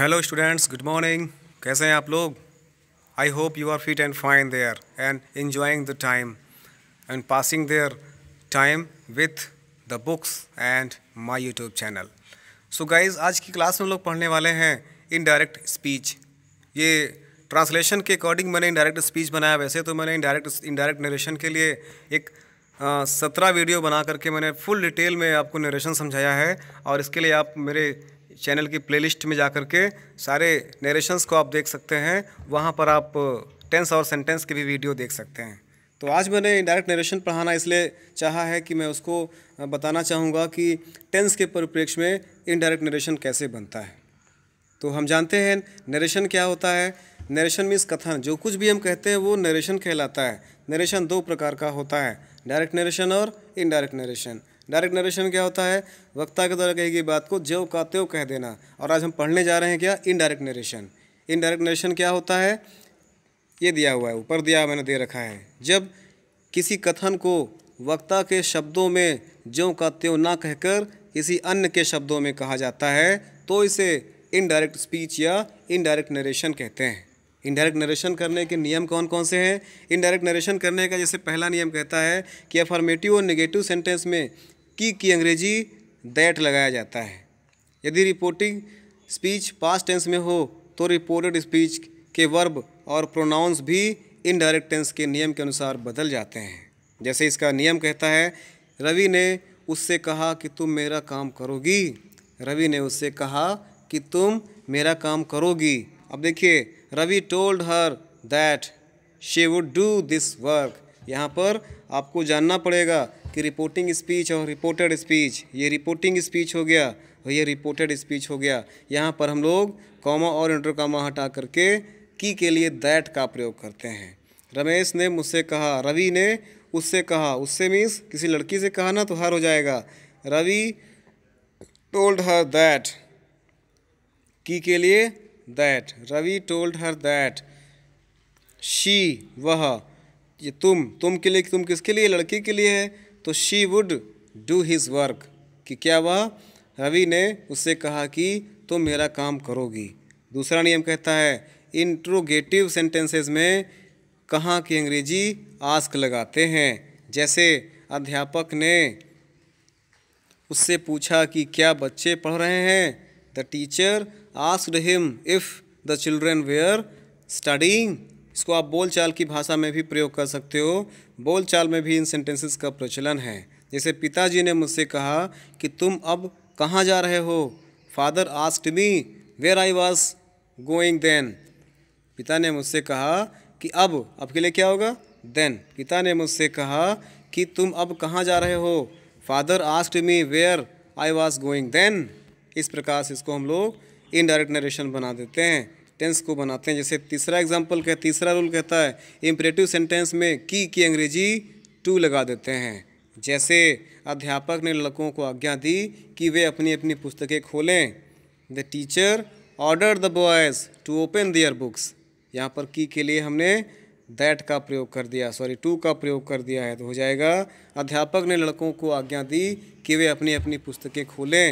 hello students good morning कैसे हैं आप लोग I hope you are fit and fine there and enjoying the time and passing their time with the books and my YouTube channel so guys आज की class में लोग पढ़ने वाले हैं इनडायरेक्ट स्पीच ये ट्रांसलेशन के अकॉर्डिंग मैंने इनडायरेक्ट स्पीच बनाया वैसे तो मैंने इनडायरेक्ट इनडायरेक्ट नरेशन के लिए एक सत्रह वीडियो बना करके मैंने फुल डिटेल में आपको नरेशन समझाया है और इसके लिए आप मेरे चैनल की प्लेलिस्ट में जा कर के सारे नरेशंस को आप देख सकते हैं वहाँ पर आप टेंस और सेंटेंस की भी वीडियो देख सकते हैं तो आज मैंने इंडायरेक्ट नरेशन पढ़ाना इसलिए चाहा है कि मैं उसको बताना चाहूँगा कि टेंस के परिप्रेक्ष्य में इनडायरेक्ट नरेशन कैसे बनता है तो हम जानते हैं नरेशन क्या होता है नरेशन मीन्स कथन जो कुछ भी हम कहते हैं वो नरेशन कहलाता है नरेशन दो प्रकार का होता है डायरेक्ट नरेशन और इनडायरेक्ट नरेशन डायरेक्ट नरेशन क्या होता है वक्ता के द्वारा कही गई बात को ज्यो का त्यो कह देना और आज हम पढ़ने जा रहे हैं क्या इनडायरेक्ट नरेशन इनडायरेक्ट नरेशन क्या होता है ये दिया हुआ है ऊपर दिया मैंने दे रखा है जब किसी कथन को वक्ता के शब्दों में ज्यो का त्यों ना कहकर किसी अन्य के शब्दों में कहा जाता है तो इसे इनडायरेक्ट स्पीच या इनडायरेक्ट नरेशन कहते हैं इनडायरेक्ट नरेशन करने के नियम कौन कौन से हैं इनडायरेक्ट नरेशन करने का जैसे पहला नियम कहता है कि अफॉर्मेटिव और निगेटिव सेंटेंस में की की अंग्रेजी दैट लगाया जाता है यदि रिपोर्टिंग स्पीच पास्ट टेंस में हो तो रिपोर्टेड स्पीच के वर्ब और प्रोनाउंस भी इनडायरेक्ट टेंस के नियम के अनुसार बदल जाते हैं जैसे इसका नियम कहता है रवि ने उससे कहा कि तुम मेरा काम करोगी रवि ने उससे कहा कि तुम मेरा काम करोगी अब देखिए Ravi told her that she would do this work यहाँ पर आपको जानना पड़ेगा कि रिपोर्टिंग स्पीच और रिपोर्टेड स्पीच ये रिपोर्टिंग स्पीच हो गया और ये रिपोर्टेड स्पीच हो गया यहाँ पर हम लोग कॉमा और इंटर कॉमा हटा करके की के लिए दैट का प्रयोग करते हैं रमेश ने मुझसे कहा रवि ने उससे कहा उससे मीन्स किसी लड़की से कहा ना तो हार हो जाएगा रवि टोल्ड हर दैट की के लिए that Ravi told her that she वह ये तुम तुम के लिए तुम किसके लिए लड़की के लिए है तो she would do his work कि क्या वह रवि ने उससे कहा कि तुम तो मेरा काम करोगी दूसरा नियम कहता है इंट्रोगेटिव सेंटेंसेस में कहाँ की अंग्रेजी आस्क लगाते हैं जैसे अध्यापक ने उससे पूछा कि क्या बच्चे पढ़ रहे हैं the teacher ask him if the children were studying इसको आप बोलचाल की भाषा में भी प्रयोग कर सकते हो बोलचाल में भी इन सेंटेंसेस का प्रचलन है जैसे पिताजी ने मुझसे कहा कि तुम अब कहाँ जा रहे हो father asked me where I was going then पिता ने मुझसे कहा कि अब अब के लिए क्या होगा देन पिता ने मुझसे कहा कि तुम अब कहाँ जा रहे हो father asked me where I was going then इस प्रकार से इसको हम लोग इनडायरेक्ट नरेशन बना देते हैं टेंस को बनाते हैं जैसे तीसरा एग्जाम्पल का तीसरा रूल कहता है इम्परेटिव सेंटेंस में की की अंग्रेजी टू लगा देते हैं जैसे अध्यापक ने लड़कों को आज्ञा दी कि वे अपनी अपनी पुस्तकें खोलें the teacher order the boys to open their books यहाँ पर की के लिए हमने दैट का प्रयोग कर दिया सॉरी टू का प्रयोग कर दिया है तो हो जाएगा अध्यापक ने लड़कों को आज्ञा दी कि वे अपनी अपनी पुस्तकें खोलें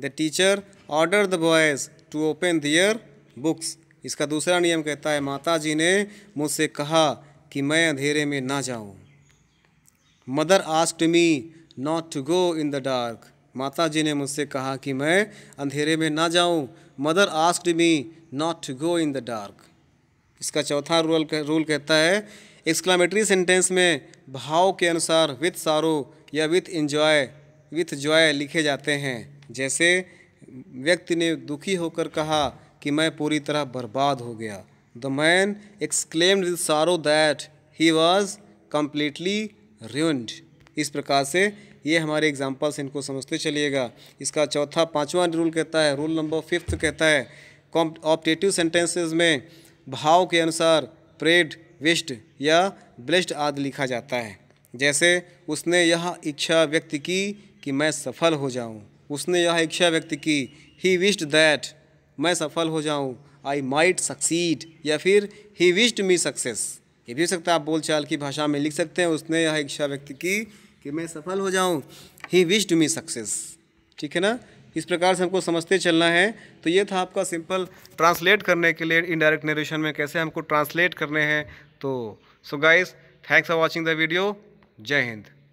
the teacher order the boys to open their books इसका दूसरा नियम कहता है माता जी ने मुझसे कहा कि मैं अंधेरे में ना जाऊं mother asked me not to go in the dark माता जी ने मुझसे कहा कि मैं अंधेरे में ना जाऊं mother asked me not to go in the dark इसका चौथा रूल रूल कहता है एक्सक्लामेटरी सेंटेंस में भाव के अनुसार विथ सारो या विथ इन्जॉय विथ जॉय लिखे जाते हैं जैसे व्यक्ति ने दुखी होकर कहा कि मैं पूरी तरह बर्बाद हो गया the man exclaimed with sorrow that he was completely ruined इस प्रकार से ये हमारे एग्जाम्पल्स इनको समझते चलिएगा इसका चौथा पाँचवा रूल कहता है रूल नंबर फिफ्थ कहता है ऑप्टेटिव सेंटेंसेस में भाव के अनुसार प्रेड विश्ड या ब्लेस्ड आदि लिखा जाता है जैसे उसने यह इच्छा व्यक्त की कि मैं सफल हो जाऊं उसने यह इच्छा व्यक्त की ही विश्ड दैट मैं सफल हो जाऊँ आई माइट सक्सीड या फिर ही विश्ड मी सक्सेस ये भी हो सकता है आप बोलचाल की भाषा में लिख सकते हैं उसने यह इच्छा व्यक्त की कि मैं सफल हो जाऊँ ही विश्ड मी सक्सेस ठीक है ना इस प्रकार से हमको समझते चलना है तो ये था आपका सिंपल ट्रांसलेट करने के लिए इनडायरेक्ट नरेशन में कैसे हमको ट्रांसलेट करने हैं तो so guys thanks for watching the video जय हिंद